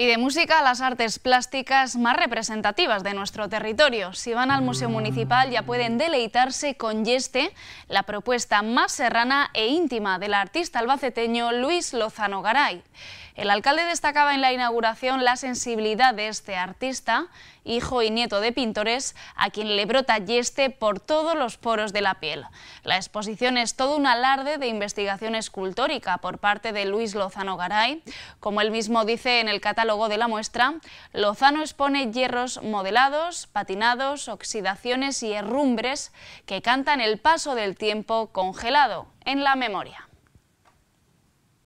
Y de música a las artes plásticas más representativas de nuestro territorio. Si van al Museo Municipal ya pueden deleitarse con Yeste, la propuesta más serrana e íntima del artista albaceteño Luis Lozano Garay. El alcalde destacaba en la inauguración la sensibilidad de este artista, hijo y nieto de pintores, a quien le brota yeste por todos los poros de la piel. La exposición es todo un alarde de investigación escultórica por parte de Luis Lozano Garay, como él mismo dice en el catálogo logo de la muestra, Lozano expone hierros modelados, patinados, oxidaciones y herrumbres que cantan el paso del tiempo congelado en la memoria.